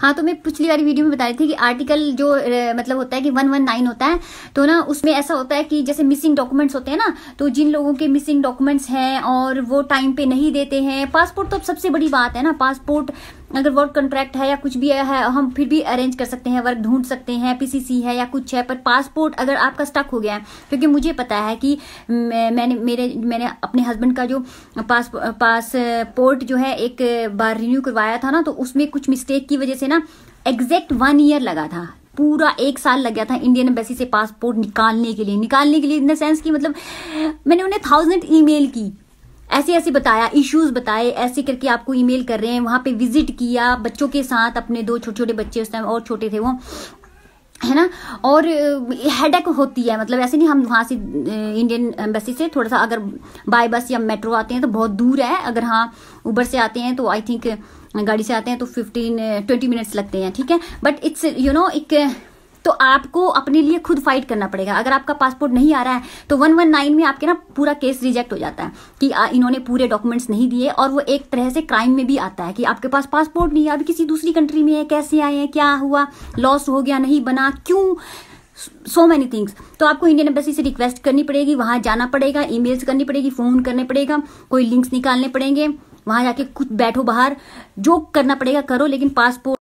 हाँ तो मैं पिछली वाली वीडियो में बता रही थी कि आर्टिकल जो मतलब होता है कि वन वन नाइन होता है तो ना उसमें ऐसा होता है कि जैसे मिसिंग डॉक्यूमेंट्स होते हैं ना तो जिन लोगों के मिसिंग डॉक्यूमेंट्स हैं और वो टाइम पे नहीं देते हैं पासपोर्ट तो सबसे बड़ी बात है ना पासपोर्ट अगर वर्क कॉन्ट्रैक्ट है या कुछ भी है हम फिर भी अरेंज कर सकते हैं वर्क ढूंढ सकते हैं पीसीसी है या कुछ है पर पासपोर्ट अगर आपका स्टक हो गया है क्योंकि मुझे पता है कि मैंने मेरे मैंने अपने हस्बैंड का जो पास पासपोर्ट जो है एक बार रिन्यू करवाया था ना तो उसमें कुछ मिस्टेक की वजह से ना एग्जैक्ट वन ईयर लगा था पूरा एक साल लग गया था इंडियन एम्बेसी से पासपोर्ट निकालने के लिए निकालने के लिए इन द सेंस की मतलब मैंने उन्हें थाउजेंड ईमेल की ऐसे ऐसे बताया इश्यूज बताए ऐसे करके आपको ईमेल कर रहे हैं वहां पे विजिट किया बच्चों के साथ अपने दो छोटे छोटे बच्चे उस टाइम और छोटे थे वो है ना और हेडेक होती है मतलब ऐसे नहीं हम वहाँ से इंडियन एम्बेसी से थोड़ा सा अगर बाय बस या मेट्रो आते हैं तो बहुत दूर है अगर हाँ उबर से आते हैं तो आई थिंक गाड़ी से आते हैं तो फिफ्टीन ट्वेंटी मिनट्स लगते हैं ठीक है बट इट्स यू नो एक तो आपको अपने लिए खुद फाइट करना पड़ेगा अगर आपका पासपोर्ट नहीं आ रहा है तो वन वन नाइन में आपके ना पूरा केस रिजेक्ट हो जाता है कि इन्होंने पूरे डॉक्यूमेंट्स नहीं दिए और वो एक तरह से क्राइम में भी आता है कि आपके पास पासपोर्ट नहीं है अभी किसी दूसरी कंट्री में है कैसे आए हैं क्या हुआ लॉस हो गया नहीं बना क्यों सो मैनी थिंग्स तो आपको इंडियन एम्बेसी से रिक्वेस्ट करनी पड़ेगी वहां जाना पड़ेगा मेल्स करनी पड़ेगी फोन करने पड़ेगा कोई लिंक्स निकालने पड़ेंगे वहां जाके कुछ बैठो बाहर जो करना पड़ेगा करो लेकिन पासपोर्ट